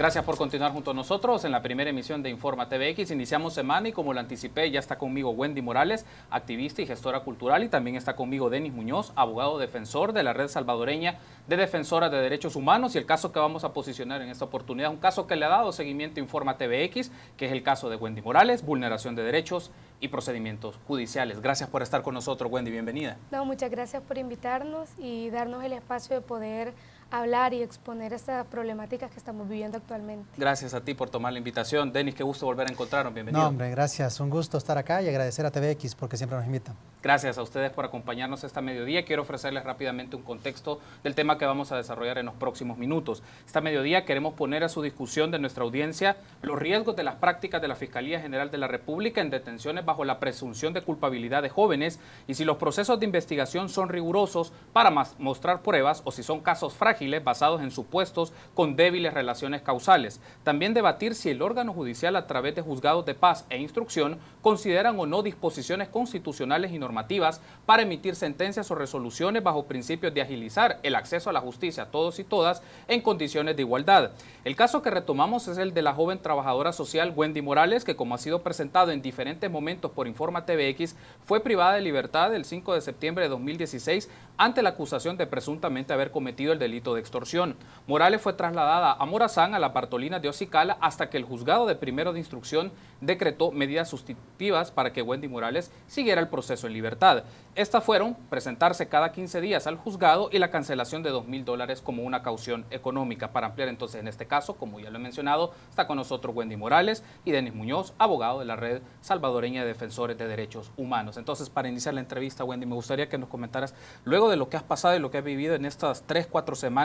Gracias por continuar junto a nosotros en la primera emisión de Informa TVX. Iniciamos semana y como lo anticipé, ya está conmigo Wendy Morales, activista y gestora cultural, y también está conmigo Denis Muñoz, abogado defensor de la Red Salvadoreña de Defensoras de Derechos Humanos y el caso que vamos a posicionar en esta oportunidad, un caso que le ha dado seguimiento a Informa TVX, que es el caso de Wendy Morales, vulneración de derechos y procedimientos judiciales. Gracias por estar con nosotros, Wendy, bienvenida. No, muchas gracias por invitarnos y darnos el espacio de poder hablar y exponer estas problemáticas que estamos viviendo actualmente. Gracias a ti por tomar la invitación. Denis, qué gusto volver a encontrarnos. Bienvenido. No, hombre, gracias. Un gusto estar acá y agradecer a TVX porque siempre nos invita. Gracias a ustedes por acompañarnos esta mediodía. Quiero ofrecerles rápidamente un contexto del tema que vamos a desarrollar en los próximos minutos. Esta mediodía queremos poner a su discusión de nuestra audiencia los riesgos de las prácticas de la Fiscalía General de la República en detenciones bajo la presunción de culpabilidad de jóvenes y si los procesos de investigación son rigurosos para mostrar pruebas o si son casos frágiles basados en supuestos con débiles relaciones causales. También debatir si el órgano judicial a través de juzgados de paz e instrucción consideran o no disposiciones constitucionales y normativas para emitir sentencias o resoluciones bajo principios de agilizar el acceso a la justicia a todos y todas en condiciones de igualdad. El caso que retomamos es el de la joven trabajadora social Wendy Morales, que como ha sido presentado en diferentes momentos por Informa TVX, fue privada de libertad el 5 de septiembre de 2016 ante la acusación de presuntamente haber cometido el delito de extorsión. Morales fue trasladada a Morazán, a la Bartolina de Ocicala, hasta que el juzgado de primero de instrucción decretó medidas sustitutivas para que Wendy Morales siguiera el proceso en libertad. Estas fueron presentarse cada 15 días al juzgado y la cancelación de 2 mil dólares como una caución económica. Para ampliar entonces en este caso, como ya lo he mencionado, está con nosotros Wendy Morales y Denis Muñoz, abogado de la Red Salvadoreña de Defensores de Derechos Humanos. Entonces, para iniciar la entrevista, Wendy, me gustaría que nos comentaras, luego de lo que has pasado y lo que has vivido en estas 3, 4 semanas,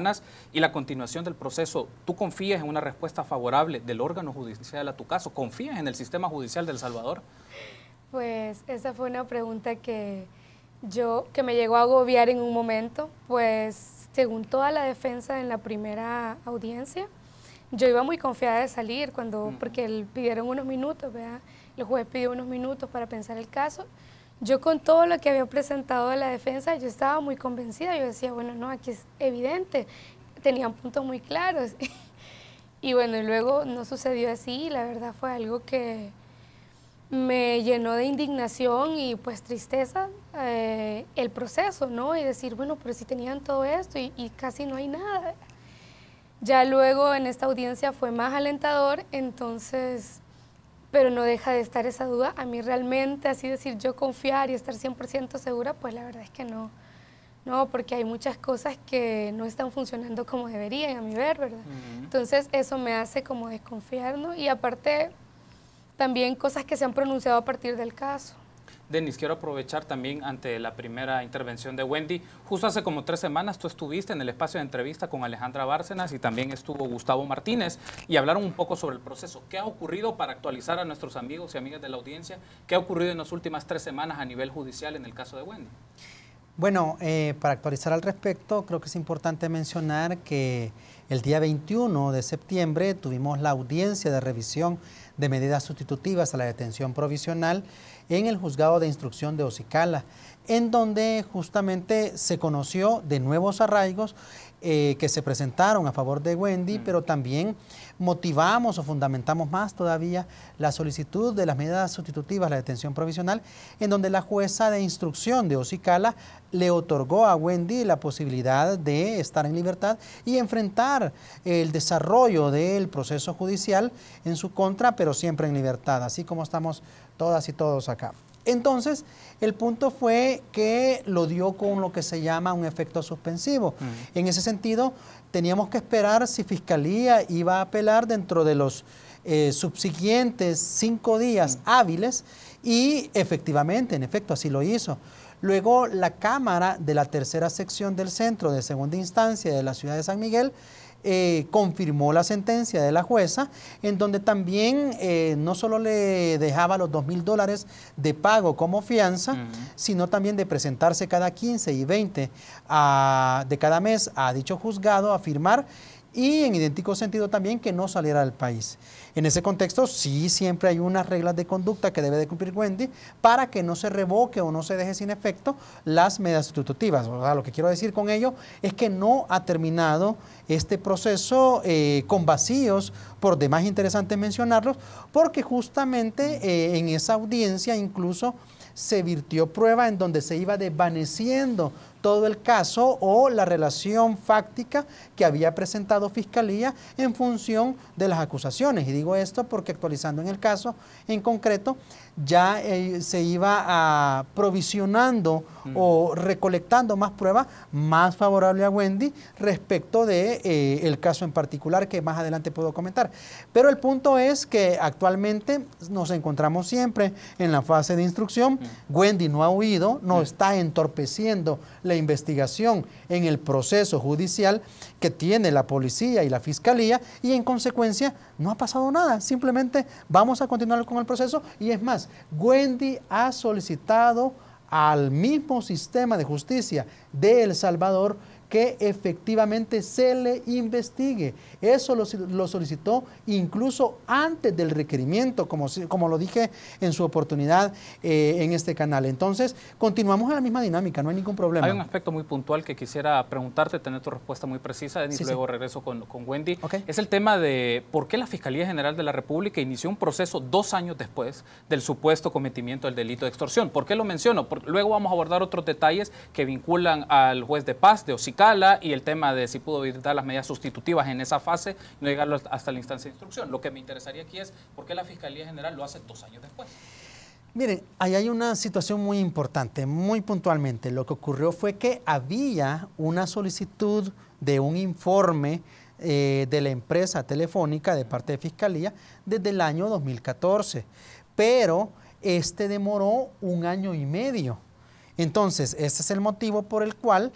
y la continuación del proceso. ¿Tú confías en una respuesta favorable del órgano judicial a tu caso? ¿Confías en el sistema judicial de El Salvador? Pues esa fue una pregunta que yo, que me llegó a agobiar en un momento, pues según toda la defensa en la primera audiencia, yo iba muy confiada de salir cuando, porque pidieron unos minutos, ¿verdad? El juez pidió unos minutos para pensar el caso yo con todo lo que había presentado de la defensa, yo estaba muy convencida, yo decía, bueno, no, aquí es evidente, tenían puntos muy claros. y bueno, luego no sucedió así, la verdad fue algo que me llenó de indignación y pues tristeza eh, el proceso, ¿no? Y decir, bueno, pero si tenían todo esto y casi no hay nada. Ya luego en esta audiencia fue más alentador, entonces pero no deja de estar esa duda. A mí realmente, así decir, yo confiar y estar 100% segura, pues la verdad es que no. No, porque hay muchas cosas que no están funcionando como deberían, a mi ver, ¿verdad? Entonces eso me hace como desconfiar, ¿no? Y aparte, también cosas que se han pronunciado a partir del caso. Denis, quiero aprovechar también ante la primera intervención de Wendy. Justo hace como tres semanas tú estuviste en el espacio de entrevista con Alejandra Bárcenas y también estuvo Gustavo Martínez y hablaron un poco sobre el proceso. ¿Qué ha ocurrido para actualizar a nuestros amigos y amigas de la audiencia? ¿Qué ha ocurrido en las últimas tres semanas a nivel judicial en el caso de Wendy? Bueno, eh, para actualizar al respecto, creo que es importante mencionar que el día 21 de septiembre tuvimos la audiencia de revisión de medidas sustitutivas a la detención provisional en el juzgado de instrucción de Ocicala, en donde justamente se conoció de nuevos arraigos eh, que se presentaron a favor de Wendy, mm. pero también motivamos o fundamentamos más todavía la solicitud de las medidas sustitutivas, la detención provisional, en donde la jueza de instrucción de Ocicala le otorgó a Wendy la posibilidad de estar en libertad y enfrentar el desarrollo del proceso judicial en su contra, pero siempre en libertad, así como estamos todas y todos acá. Entonces, el punto fue que lo dio con lo que se llama un efecto suspensivo. Mm. En ese sentido, teníamos que esperar si Fiscalía iba a apelar dentro de los eh, subsiguientes cinco días mm. hábiles y efectivamente, en efecto, así lo hizo. Luego, la Cámara de la Tercera Sección del Centro de Segunda Instancia de la Ciudad de San Miguel eh, confirmó la sentencia de la jueza, en donde también eh, no solo le dejaba los dos mil dólares de pago como fianza, sino también de presentarse cada 15 y 20 de cada mes a dicho juzgado a firmar y en idéntico sentido también que no saliera del país. En ese contexto sí siempre hay unas reglas de conducta que debe de cumplir Wendy para que no se revoque o no se deje sin efecto las medidas sustitutivas. lo que quiero decir con ello es que no ha terminado este proceso eh, con vacíos, por demás interesante mencionarlos, porque justamente eh, en esa audiencia incluso se virtió prueba en donde se iba desvaneciendo todo el caso o la relación fáctica que había presentado Fiscalía en función de las acusaciones. Y digo esto porque actualizando en el caso en concreto, ya eh, se iba a ah, provisionando mm. o recolectando más pruebas más favorables a Wendy respecto de eh, caso en particular que más adelante puedo comentar. Pero el punto es que actualmente nos encontramos siempre en la fase de instrucción. Mm. Wendy no ha huido, no mm. está entorpeciendo la investigación en el proceso judicial que tiene la policía y la fiscalía y en consecuencia no ha pasado nada. Simplemente vamos a continuar con el proceso y es más, Wendy ha solicitado al mismo sistema de justicia de El Salvador que efectivamente se le investigue. Eso lo, solicitó incluso antes del requerimiento, como, como lo dije en su oportunidad eh, en este canal. Entonces, continuamos en la misma dinámica, no hay ningún problema. Hay un aspecto muy puntual que quisiera preguntarte, tener tu respuesta muy precisa, y luego regreso con, Wendy. Es el tema de por qué la Fiscalía General de la República inició un proceso dos años después del supuesto cometimiento del delito de extorsión. ¿Por qué lo menciono? luego vamos a abordar otros detalles que vinculan al juez de paz de Osicar y el tema de si pudo evitar las medidas sustitutivas en esa fase no llegarlo hasta la instancia de instrucción. Lo que me interesaría aquí es por qué la Fiscalía General lo hace dos años después. Miren, ahí hay una situación muy importante, muy puntualmente. Lo que ocurrió fue que había una solicitud de un informe eh, de la empresa telefónica de parte de Fiscalía desde el año 2014, pero este demoró un año y medio. Entonces, ese es el motivo por el cual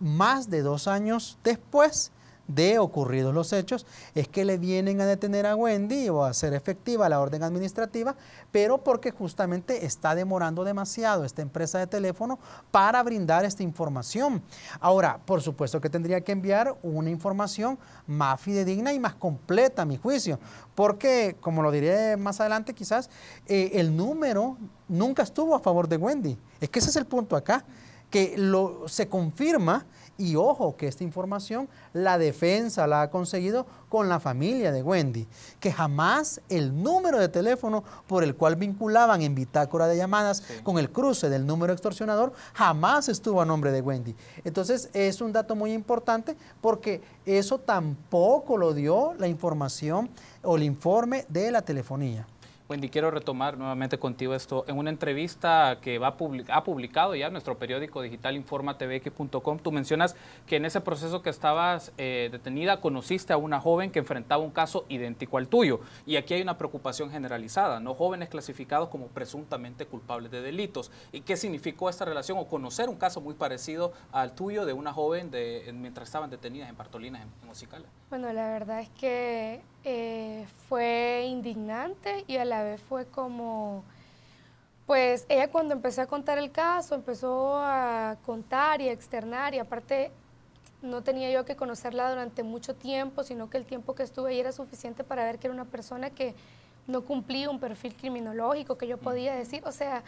más de dos años después de ocurridos los hechos, es que le vienen a detener a Wendy o a hacer efectiva la orden administrativa, pero porque justamente está demorando demasiado esta empresa de teléfono para brindar esta información. Ahora, por supuesto que tendría que enviar una información más fidedigna y más completa, a mi juicio, porque, como lo diré más adelante quizás, eh, el número nunca estuvo a favor de Wendy. Es que ese es el punto acá que lo, se confirma y ojo que esta información la defensa la ha conseguido con la familia de Wendy, que jamás el número de teléfono por el cual vinculaban en bitácora de llamadas con el cruce del número extorsionador jamás estuvo a nombre de Wendy. Entonces es un dato muy importante porque eso tampoco lo dio la información o el informe de la telefonía. Wendy, quiero retomar nuevamente contigo esto. En una entrevista que va ha publicado ya nuestro periódico digital informatvx.com, tú mencionas que en ese proceso que estabas eh, detenida conociste a una joven que enfrentaba un caso idéntico al tuyo. Y aquí hay una preocupación generalizada, ¿no? Jóvenes clasificados como presuntamente culpables de delitos. ¿Y qué significó esta relación o conocer un caso muy parecido al tuyo de una joven de, mientras estaban detenidas en Partolinas en, en bueno, la verdad es que eh, fue indignante y a la vez fue como, pues ella cuando empezó a contar el caso, empezó a contar y a externar y aparte no tenía yo que conocerla durante mucho tiempo, sino que el tiempo que estuve ahí era suficiente para ver que era una persona que no cumplía un perfil criminológico, que yo podía decir, o sea,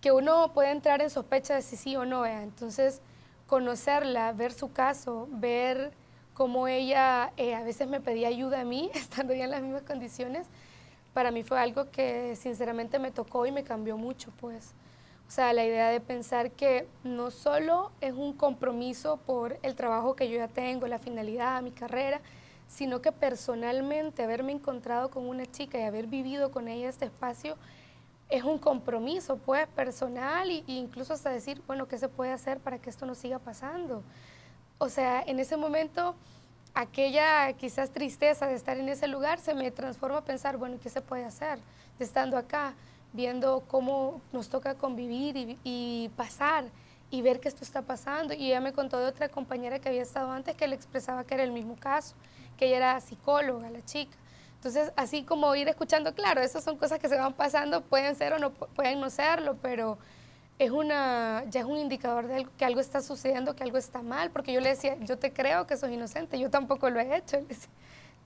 que uno puede entrar en sospecha de si sí o no. Entonces, conocerla, ver su caso, ver como ella eh, a veces me pedía ayuda a mí, estando ya en las mismas condiciones, para mí fue algo que sinceramente me tocó y me cambió mucho, pues. O sea, la idea de pensar que no solo es un compromiso por el trabajo que yo ya tengo, la finalidad, mi carrera, sino que personalmente haberme encontrado con una chica y haber vivido con ella este espacio es un compromiso, pues, personal e incluso hasta decir, bueno, ¿qué se puede hacer para que esto no siga pasando? o sea, en ese momento aquella quizás tristeza de estar en ese lugar se me transforma a pensar, bueno, ¿qué se puede hacer? estando acá, viendo cómo nos toca convivir y, pasar y ver que esto está pasando. Y ella me contó de otra compañera que había estado antes que le expresaba que era el mismo caso, que ella era psicóloga, la chica. Entonces, así como ir escuchando, claro, esas son cosas que se van pasando, pueden ser o no pueden no serlo, pero es una, ya es un indicador de que algo está sucediendo, que algo está mal, porque yo le decía, yo te creo que sos inocente, yo tampoco lo he hecho.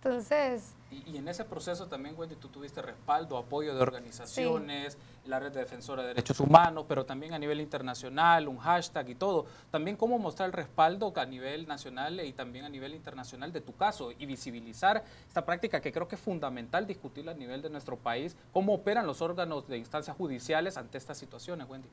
Entonces... Y, en ese proceso también, Wendy, tú tuviste respaldo, apoyo de organizaciones, la Red de Defensora de Derechos Humanos, pero también a nivel internacional, un hashtag y todo. También cómo mostrar el respaldo a nivel nacional y también a nivel internacional de tu caso y visibilizar esta práctica que creo que es fundamental discutirla a nivel de nuestro país, cómo operan los órganos de instancias judiciales ante estas situaciones, Wendy.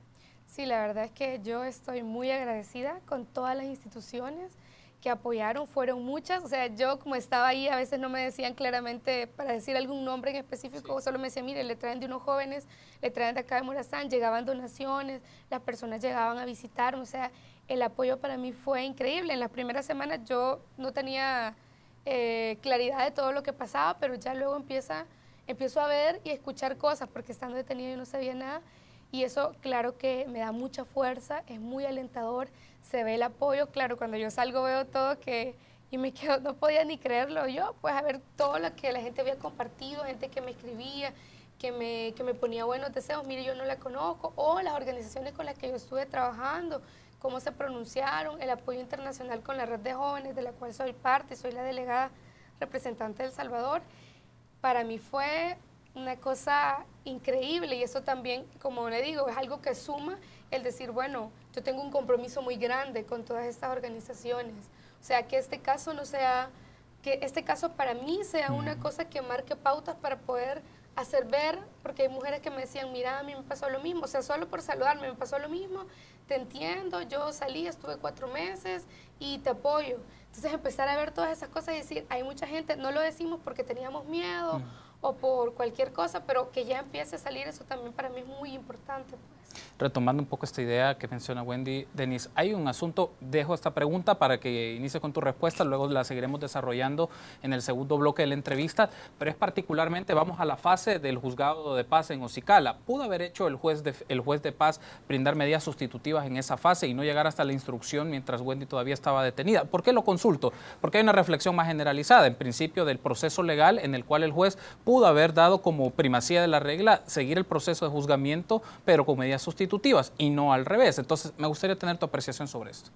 Sí, la verdad es que yo estoy muy agradecida con todas las instituciones que apoyaron fueron muchas. O sea, yo como estaba ahí, a veces no me decían claramente para decir algún nombre en específico, solo me decían, mire, le traen de unos jóvenes, le traen de acá de Morazán, llegaban donaciones, las personas llegaban a visitarme. O sea, el apoyo para mí fue increíble. En las primeras semanas yo no tenía eh, claridad de todo lo que pasaba, pero ya luego empieza, empiezo a ver y escuchar cosas, porque estando detenida yo no sabía nada y eso claro que me da mucha fuerza, es muy alentador, se ve el apoyo, claro, cuando yo salgo veo todo que y me quedo, no podía ni creerlo yo, pues a ver todo lo que la gente había compartido, gente que me escribía, que me, que me ponía buenos deseos, mire, yo no la conozco, o las organizaciones con las que yo estuve trabajando, cómo se pronunciaron, el apoyo internacional con la red de jóvenes de la cual soy parte, soy la delegada representante del El Salvador, para mí fue una cosa increíble y eso también, como le digo, es algo que suma el decir, bueno, yo tengo un compromiso muy grande con todas estas organizaciones. O sea, que este caso no sea, que este caso para mí sea una mm. cosa que marque pautas para poder hacer ver, porque hay mujeres que me decían, mira, a mí me pasó lo mismo, o sea, solo por saludarme me pasó lo mismo, te entiendo, yo salí, estuve cuatro meses y te apoyo. Entonces empezar a ver todas esas cosas y decir, hay mucha gente, no lo decimos porque teníamos miedo. Mm o por cualquier cosa, pero que ya empiece a salir, eso también para mí es muy importante. Pues. Retomando un poco esta idea que menciona Wendy, Denis, hay un asunto, dejo esta pregunta para que inicie con tu respuesta, luego la seguiremos desarrollando en el segundo bloque de la entrevista, pero es particularmente, vamos a la fase del juzgado de paz en Ocicala. ¿Pudo haber hecho el juez de, el juez de paz brindar medidas sustitutivas en esa fase y no llegar hasta la instrucción mientras Wendy todavía estaba detenida? ¿Por qué lo consulto? Porque hay una reflexión más generalizada, en principio del proceso legal en el cual el juez pudo haber dado como primacía de la regla seguir el proceso de juzgamiento, pero con medidas sustitutivas y no al revés. Entonces, me gustaría tener tu apreciación sobre esto.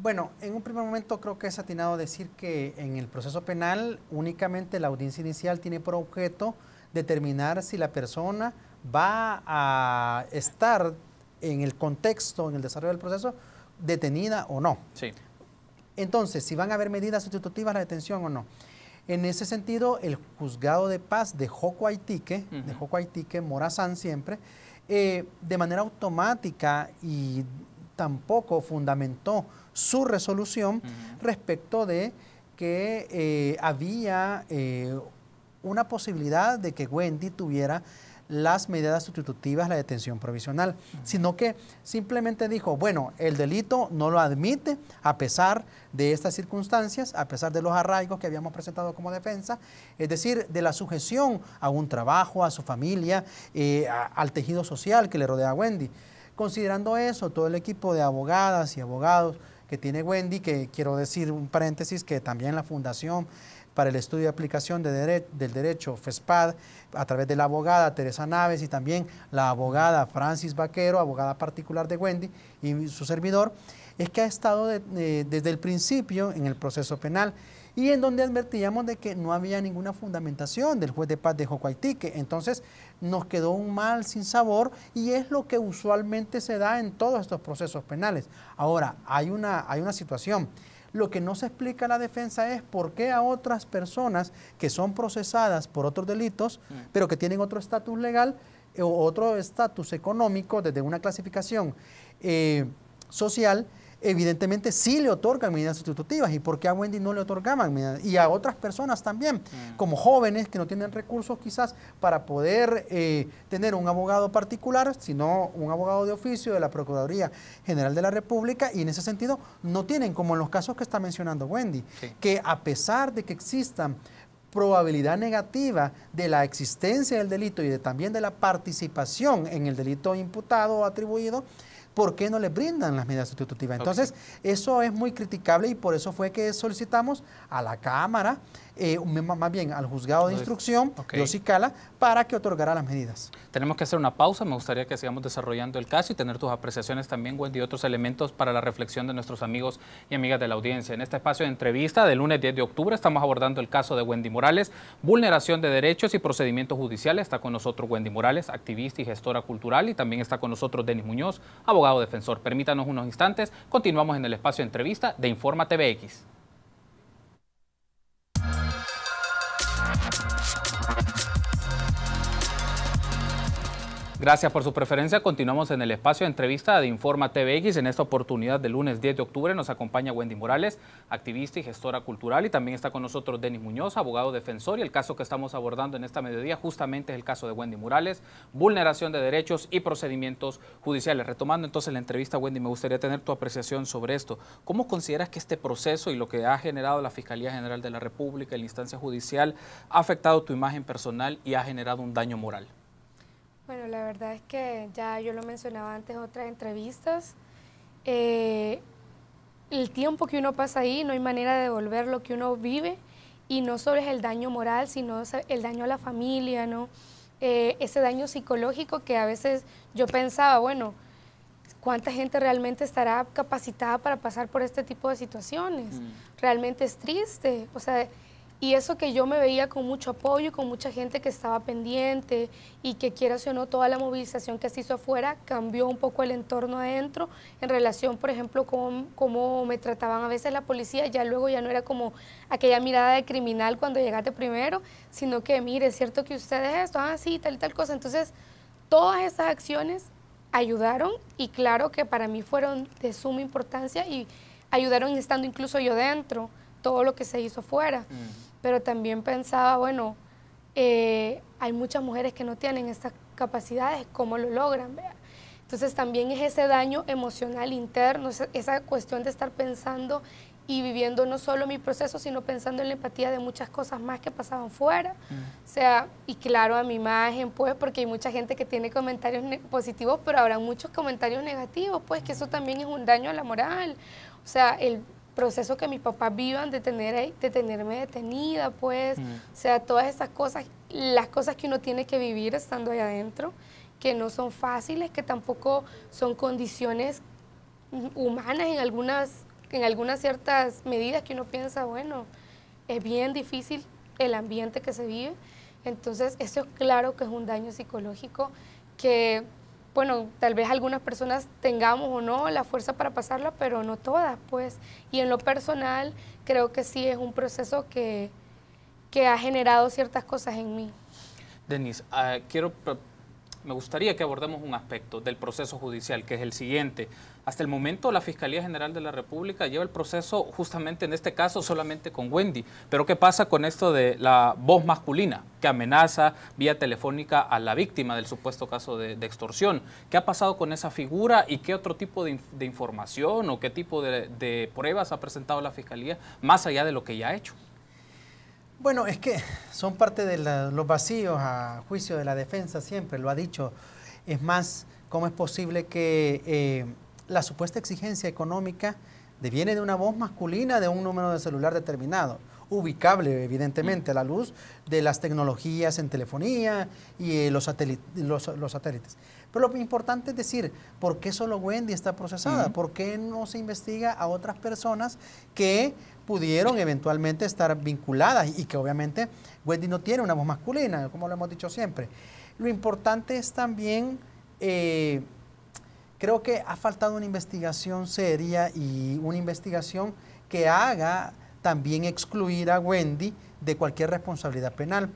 Bueno, en un primer momento creo que es atinado decir que en el proceso penal únicamente la audiencia inicial tiene por objeto determinar si la persona va a estar en el contexto, en el desarrollo del proceso, detenida o no. Sí. Entonces, si van a haber medidas sustitutivas a la detención o no. En ese sentido, el juzgado de paz de Jocoaitique, de Jocoaitique, Morazán siempre, eh, de manera automática y tampoco fundamentó su resolución respecto de que eh, había eh, una posibilidad de que Wendy tuviera las medidas sustitutivas, la detención provisional, sino que simplemente dijo, bueno, el delito no lo admite a pesar de estas circunstancias, a pesar de los arraigos que habíamos presentado como defensa, es decir, de la sujeción a un trabajo, a su familia, eh, al tejido social que le rodea a Wendy. Considerando eso, todo el equipo de abogadas y abogados que tiene Wendy, que quiero decir un paréntesis, que también la fundación para el estudio de aplicación del derecho FESPAD a través de la abogada Teresa Naves y también la abogada Francis Vaquero, abogada particular de Wendy y su servidor, es que ha estado eh, desde el principio en el proceso penal y en donde advertíamos de que no había ninguna fundamentación del juez de paz de Jocoaitique. Entonces nos quedó un mal sin sabor y es lo que usualmente se da en todos estos procesos penales. Ahora, hay una, hay una situación. Lo que no se explica la defensa es por qué a otras personas que son procesadas por otros delitos, mm. pero que tienen otro estatus legal eh, o otro estatus económico desde una clasificación eh, social, evidentemente sí le otorgan medidas sustitutivas. ¿Y por qué a Wendy no le otorgaban medidas? Y a otras personas también, mm. como jóvenes que no tienen recursos quizás para poder eh, tener un abogado particular, sino un abogado de oficio de la Procuraduría General de la República, y en ese sentido no tienen, como en los casos que está mencionando Wendy, que a pesar de que exista probabilidad negativa de la existencia del delito y de, también de la participación en el delito imputado o atribuido, ¿por qué no le brindan las medidas sustitutivas? Entonces, eso es muy criticable y por eso fue que solicitamos a la Cámara eh, más bien al juzgado de instrucción, okay. Cala, para que otorgará las medidas. Tenemos que hacer una pausa, me gustaría que sigamos desarrollando el caso y tener tus apreciaciones también, Wendy, y otros elementos para la reflexión de nuestros amigos y amigas de la audiencia. En este espacio de entrevista del lunes 10 de octubre estamos abordando el caso de Wendy Morales, vulneración de derechos y procedimientos judiciales. Está con nosotros Wendy Morales, activista y gestora cultural, y también está con nosotros Denis Muñoz, abogado defensor. Permítanos unos instantes, continuamos en el espacio de entrevista de Informa TVX. Gracias por su preferencia. Continuamos en el espacio de entrevista de Informa TVX. En esta oportunidad del lunes 10 de octubre nos acompaña Wendy Morales, activista y gestora cultural. Y también está con nosotros Denis Muñoz, abogado defensor. Y el caso que estamos abordando en esta mediodía justamente es el caso de Wendy Morales, vulneración de derechos y procedimientos judiciales. Retomando entonces la entrevista, Wendy, me gustaría tener tu apreciación sobre esto. ¿Cómo consideras que este proceso y lo que ha generado la Fiscalía General de la República en la instancia judicial ha afectado tu imagen personal y ha generado un daño moral? Bueno, la verdad es que ya yo lo mencionaba antes en otras entrevistas. Eh, el tiempo que uno pasa ahí, no hay manera de devolver lo que uno vive y no solo es el daño moral, sino el daño a la familia, ¿no? Eh, ese daño psicológico que a veces yo pensaba, bueno, ¿cuánta gente realmente estará capacitada para pasar por este tipo de situaciones? Mm. Realmente es triste, o sea, y eso que yo me veía con mucho apoyo y con mucha gente que estaba pendiente y que quiera o no, toda la movilización que se hizo afuera cambió un poco el entorno adentro en relación, por ejemplo, con cómo me trataban a veces la policía. Ya luego ya no era como aquella mirada de criminal cuando llegaste primero, sino que, mire, es cierto que ustedes esto, así ah, tal y tal cosa. Entonces, todas esas acciones ayudaron y claro que para mí fueron de suma importancia y ayudaron estando incluso yo dentro todo lo que se hizo fuera. Pero también pensaba, bueno, eh, hay muchas mujeres que no tienen estas capacidades, ¿cómo lo logran? Entonces también es ese daño emocional interno, esa cuestión de estar pensando y viviendo no solo mi proceso, sino pensando en la empatía de muchas cosas más que pasaban fuera. O sea, y claro, a mi imagen, pues, porque hay mucha gente que tiene comentarios positivos, pero habrá muchos comentarios negativos, pues, que eso también es un daño a la moral. O sea, el proceso que mis papás vivan de, tener, eh, de tenerme detenida, pues, mm. o sea, todas esas cosas, las cosas que uno tiene que vivir estando ahí adentro, que no son fáciles, que tampoco son condiciones humanas en algunas, en algunas ciertas medidas que uno piensa, bueno, es bien difícil el ambiente que se vive. Entonces, eso es claro que es un daño psicológico que bueno, tal vez algunas personas tengamos o no la fuerza para pasarla, pero no todas, pues. Y en lo personal, creo que sí es un proceso que, ha generado ciertas cosas en mí. Denise, ah, quiero me gustaría que abordemos un aspecto del proceso judicial, que es el siguiente. Hasta el momento la Fiscalía General de la República lleva el proceso justamente en este caso solamente con Wendy, pero ¿qué pasa con esto de la voz masculina que amenaza vía telefónica a la víctima del supuesto caso de, extorsión? ¿Qué ha pasado con esa figura y qué otro tipo de, información o qué tipo de pruebas ha presentado la Fiscalía más allá de lo que ya ha hecho? Bueno, es que son parte de los vacíos a juicio de la defensa, siempre lo ha dicho. Es más, ¿cómo es posible que eh, la supuesta exigencia económica deviene de una voz masculina de un número de celular determinado? ubicable, evidentemente, a la luz de las tecnologías en telefonía y eh, los, satélites. Pero lo importante es decir, ¿por qué solo Wendy está procesada? ¿Por qué no se investiga a otras personas que pudieron eventualmente estar vinculadas y que obviamente Wendy no tiene una voz masculina, como lo hemos dicho siempre. Lo importante es también, eh, creo que ha faltado una investigación seria y una investigación que haga también excluir a Wendy de cualquier responsabilidad penal.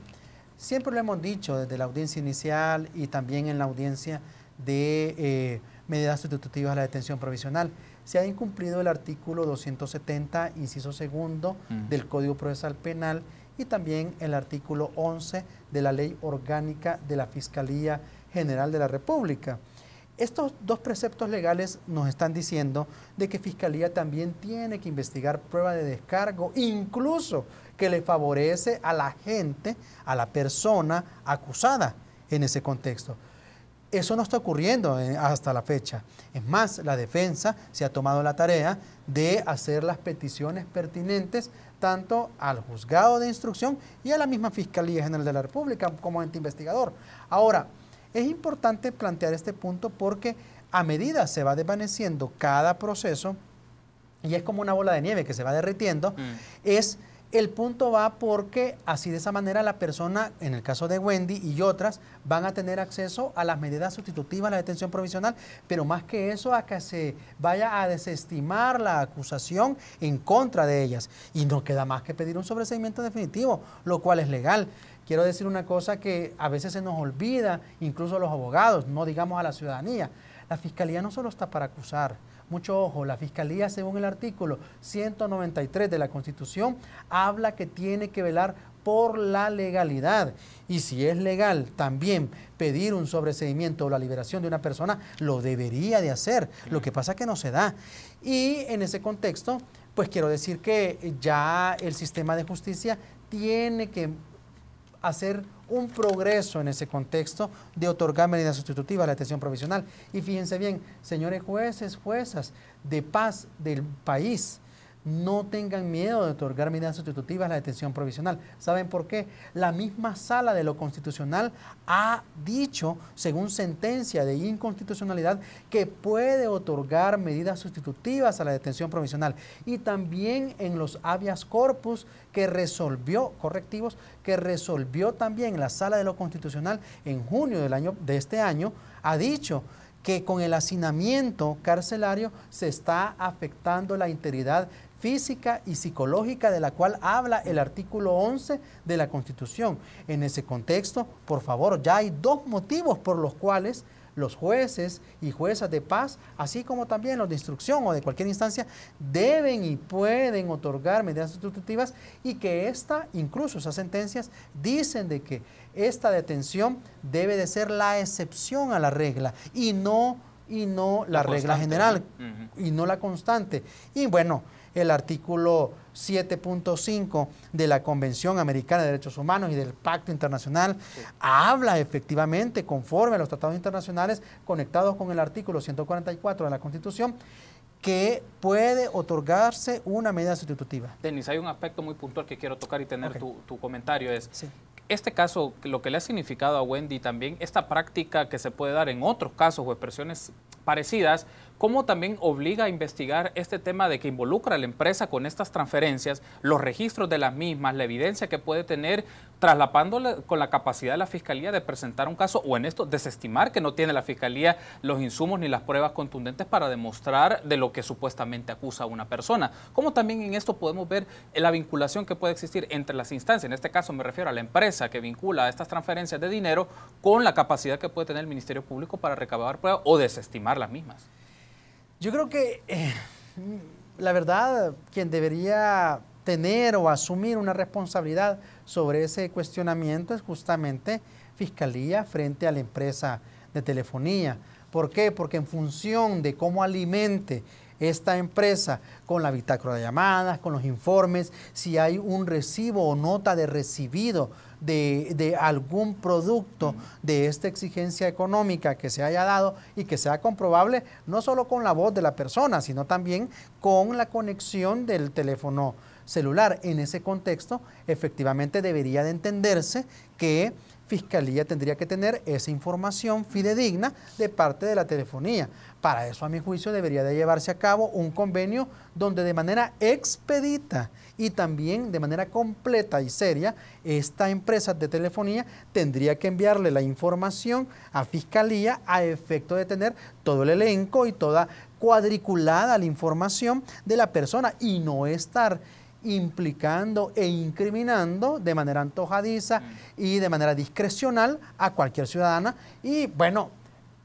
Siempre lo hemos dicho desde la audiencia inicial y también en la audiencia de eh, medidas sustitutivas a la detención provisional se ha incumplido el artículo 270, inciso segundo del Código Procesal Penal y también el artículo 11 de la Ley Orgánica de la Fiscalía General de la República. Estos dos preceptos legales nos están diciendo de que Fiscalía también tiene que investigar prueba de descargo, incluso que le favorece a la gente, a la persona acusada en ese contexto. Eso no está ocurriendo eh, hasta la fecha. Es más, la defensa se ha tomado la tarea de hacer las peticiones pertinentes tanto al juzgado de instrucción y a la misma Fiscalía General de la República como ente investigador. Ahora, es importante plantear este punto porque a medida se va desvaneciendo cada proceso y es como una bola de nieve que se va derritiendo, mm. es el punto va porque así de esa manera la persona, en el caso de Wendy y otras, van a tener acceso a las medidas sustitutivas, a la detención provisional, pero más que eso, a que se vaya a desestimar la acusación en contra de ellas. Y no queda más que pedir un sobreseimiento definitivo, lo cual es legal. Quiero decir una cosa que a veces se nos olvida, incluso a los abogados, no digamos a la ciudadanía. La fiscalía no solo está para acusar, mucho ojo, la Fiscalía, según el artículo 193 de la Constitución, habla que tiene que velar por la legalidad. Y si es legal también pedir un sobreseimiento o la liberación de una persona, lo debería de hacer. Lo que pasa es que no se da. Y en ese contexto, pues quiero decir que ya el sistema de justicia tiene que hacer un progreso en ese contexto de otorgar medidas sustitutivas a la atención provisional. Y fíjense bien, señores jueces, juezas de paz del país, no tengan miedo de otorgar medidas sustitutivas a la detención provisional. ¿Saben por qué? La misma sala de lo constitucional ha dicho, según sentencia de inconstitucionalidad, que puede otorgar medidas sustitutivas a la detención provisional. Y también en los habeas corpus que resolvió, correctivos, que resolvió también la sala de lo constitucional en junio del año, de este año, ha dicho que con el hacinamiento carcelario se está afectando la integridad física y psicológica de la cual habla el artículo 11 de la Constitución. En ese contexto, por favor, ya hay dos motivos por los cuales los jueces y juezas de paz, así como también los de instrucción o de cualquier instancia, deben y pueden otorgar medidas sustitutivas y que esta, incluso esas sentencias, dicen de que esta detención debe de ser la excepción a la regla y no, y no la, regla general y no la constante. Y bueno, el artículo 7.5 de la Convención Americana de Derechos Humanos y del Pacto Internacional habla efectivamente, conforme a los tratados internacionales conectados con el artículo 144 de la Constitución, que puede otorgarse una medida sustitutiva. Denis, hay un aspecto muy puntual que quiero tocar y tener tu, comentario. Es, este caso, lo que le ha significado a Wendy también, esta práctica que se puede dar en otros casos o expresiones parecidas, cómo también obliga a investigar este tema de que involucra a la empresa con estas transferencias, los registros de las mismas, la evidencia que puede tener, traslapándole con la capacidad de la Fiscalía de presentar un caso o en esto desestimar que no tiene la Fiscalía los insumos ni las pruebas contundentes para demostrar de lo que supuestamente acusa a una persona. ¿Cómo también en esto podemos ver la vinculación que puede existir entre las instancias, en este caso me refiero a la empresa que vincula estas transferencias de dinero con la capacidad que puede tener el Ministerio Público para recabar pruebas o desestimar las mismas. Yo creo que, eh, la verdad, quien debería tener o asumir una responsabilidad sobre ese cuestionamiento es justamente Fiscalía frente a la empresa de telefonía. ¿Por qué? Porque en función de cómo alimente esta empresa con la bitácora de llamadas, con los informes, si hay un recibo o nota de recibido de, de, algún producto de esta exigencia económica que se haya dado y que sea comprobable no solo con la voz de la persona, sino también con la conexión del teléfono celular. En ese contexto, efectivamente debería de entenderse que Fiscalía tendría que tener esa información fidedigna de parte de la telefonía. Para eso, a mi juicio, debería de llevarse a cabo un convenio donde de manera expedita y también de manera completa y seria, esta empresa de telefonía tendría que enviarle la información a Fiscalía a efecto de tener todo el elenco y toda cuadriculada la información de la persona y no estar implicando e incriminando de manera antojadiza y de manera discrecional a cualquier ciudadana y bueno,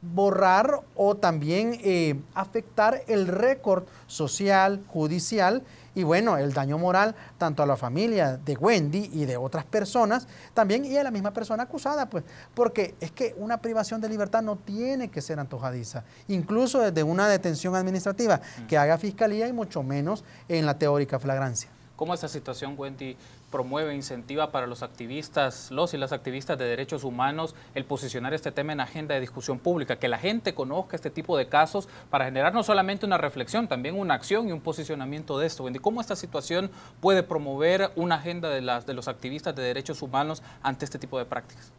borrar o también eh, afectar el récord social, judicial y bueno, el daño moral tanto a la familia de Wendy y de otras personas también y a la misma persona acusada, pues, porque es que una privación de libertad no tiene que ser antojadiza, incluso desde una detención administrativa que haga fiscalía y mucho menos en la teórica flagrancia. ¿Cómo esta situación, Wendy, promueve, incentiva para los activistas, los y las activistas de derechos humanos, el posicionar este tema en agenda de discusión pública, que la gente conozca este tipo de casos para generar no solamente una reflexión, también una acción y un posicionamiento de esto, Wendy? ¿Cómo esta situación puede promover una agenda de, las, de los activistas de derechos humanos ante este tipo de prácticas?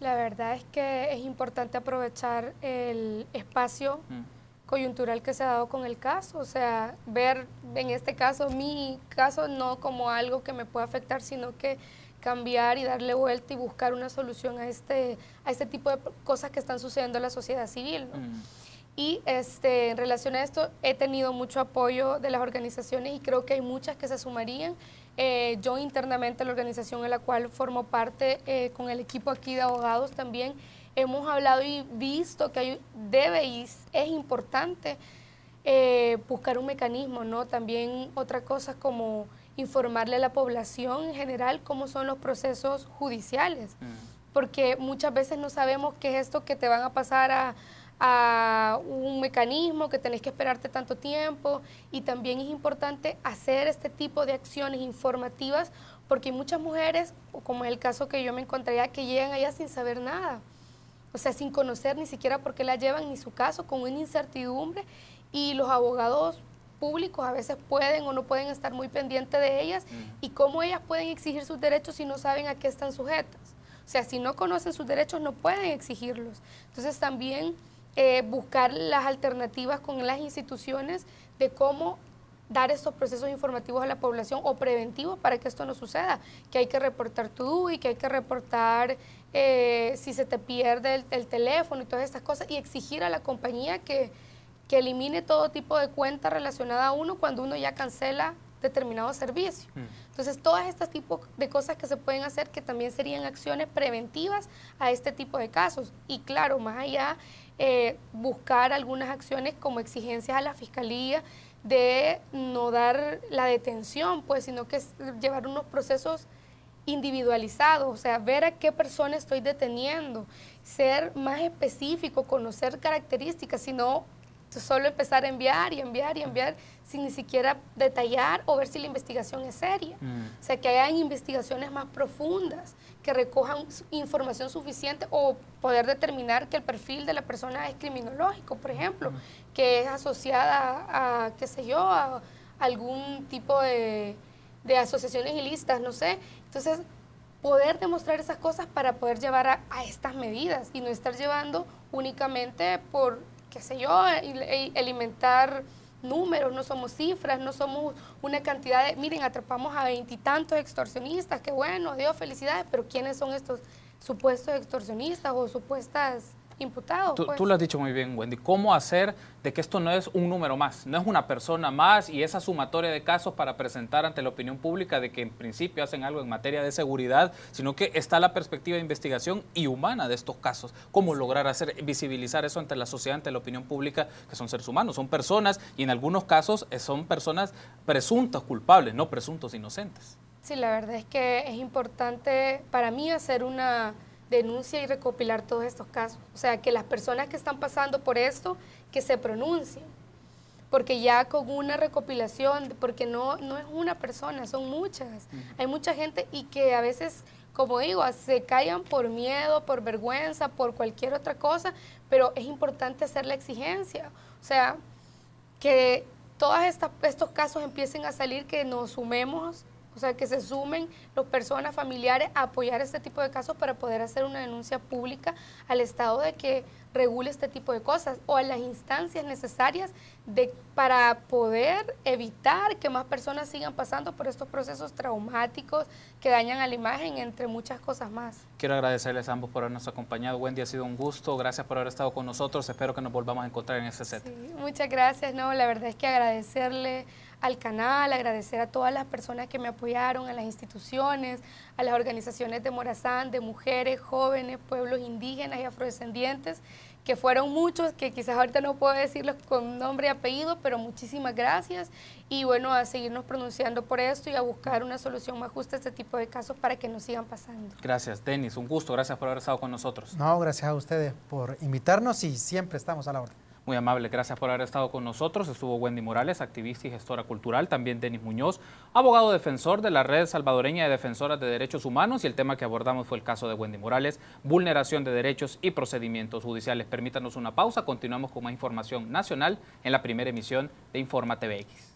La verdad es que es importante aprovechar el espacio. Mm coyuntural que se ha dado con el caso, o sea, ver en este caso mi caso no como algo que me pueda afectar, sino que cambiar y darle vuelta y buscar una solución a este, a este tipo de cosas que están sucediendo en la sociedad civil. Mm. Y este, en relación a esto, he tenido mucho apoyo de las organizaciones y creo que hay muchas que se sumarían. Eh, yo internamente, la organización en la cual formo parte, eh, con el equipo aquí de abogados también, hemos hablado y visto que hay, debe y es importante eh, buscar un mecanismo, ¿no? También otra cosa como informarle a la población en general cómo son los procesos judiciales, mm. porque muchas veces no sabemos qué es esto que te van a pasar a, un mecanismo, que tenés que esperarte tanto tiempo y también es importante hacer este tipo de acciones informativas porque hay muchas mujeres, como es el caso que yo me encontraría, que llegan allá sin saber nada o sea, sin conocer ni siquiera por qué la llevan ni su caso, con una incertidumbre y los abogados públicos a veces pueden o no pueden estar muy pendientes de ellas y cómo ellas pueden exigir sus derechos si no saben a qué están sujetas. O sea, si no conocen sus derechos no pueden exigirlos. Entonces también eh, buscar las alternativas con las instituciones de cómo dar estos procesos informativos a la población o preventivos para que esto no suceda, que hay que reportar tu y que hay que reportar eh, si se te pierde el, teléfono y todas estas cosas y exigir a la compañía que, que elimine todo tipo de cuenta relacionada a uno cuando uno ya cancela determinado servicio. Mm. Entonces, todas estas tipos de cosas que se pueden hacer que también serían acciones preventivas a este tipo de casos. Y claro, más allá, eh, buscar algunas acciones como exigencias a la fiscalía de no dar la detención, pues, sino que es llevar unos procesos individualizados, o sea, ver a qué persona estoy deteniendo, ser más específico, conocer características, sino solo empezar a enviar y enviar y enviar sin ni siquiera detallar o ver si la investigación es seria. Mm. O sea, que hayan investigaciones más profundas, que recojan información suficiente o poder determinar que el perfil de la persona es criminológico, por ejemplo, mm. que es asociada a, qué sé yo, a algún tipo de, de asociaciones ilícitas, no sé. Entonces, poder demostrar esas cosas para poder llevar a, estas medidas y no estar llevando únicamente por qué sé yo, alimentar números, no somos cifras, no somos una cantidad de, miren, atrapamos a veintitantos extorsionistas, qué bueno, Dios, felicidades, pero ¿quiénes son estos supuestos extorsionistas o supuestas imputado. Tú, pues. lo has dicho muy bien, Wendy. ¿Cómo hacer de que esto no es un número más, no es una persona más y esa sumatoria de casos para presentar ante la opinión pública de que en principio hacen algo en materia de seguridad, sino que está la perspectiva de investigación y humana de estos casos? ¿Cómo lograr hacer visibilizar eso ante la sociedad, ante la opinión pública, que son seres humanos, son personas y en algunos casos eh, son personas presuntas culpables, no presuntos inocentes? Sí, la verdad es que es importante para mí hacer una denuncia y recopilar todos estos casos. O sea, que las personas que están pasando por esto, que se pronuncien. Porque ya con una recopilación, porque no, no es una persona, son muchas. Hay mucha gente y que a veces, como digo, se callan por miedo, por vergüenza, por cualquier otra cosa, pero es importante hacer la exigencia. O sea, que todos estos casos empiecen a salir, que nos sumemos o sea, que se sumen las personas, familiares, a apoyar este tipo de casos para poder hacer una denuncia pública al Estado de que regule este tipo de cosas o a las instancias necesarias de, para poder evitar que más personas sigan pasando por estos procesos traumáticos que dañan a la imagen, entre muchas cosas más. Quiero agradecerles a ambos por habernos acompañado. Wendy, ha sido un gusto. Gracias por haber estado con nosotros. Espero que nos volvamos a encontrar en ese set. muchas gracias. No, la verdad es que agradecerle al canal, agradecer a todas las personas que me apoyaron, a las instituciones, a las organizaciones de Morazán, de mujeres, jóvenes, pueblos indígenas y afrodescendientes, que fueron muchos, que quizás ahorita no puedo decirlos con nombre y apellido, pero muchísimas gracias y bueno, a seguirnos pronunciando por esto y a buscar una solución más justa a este tipo de casos para que nos sigan pasando. Gracias, Denis, un gusto, gracias por haber estado con nosotros. No, gracias a ustedes por invitarnos y siempre estamos a la orden. Muy amable, gracias por haber estado con nosotros. Estuvo Wendy Morales, activista y gestora cultural, también Denis Muñoz, abogado defensor de la Red Salvadoreña de Defensoras de Derechos Humanos y el tema que abordamos fue el caso de Wendy Morales, vulneración de derechos y procedimientos judiciales. Permítanos una pausa, continuamos con más información nacional en la primera emisión de Informa TVX.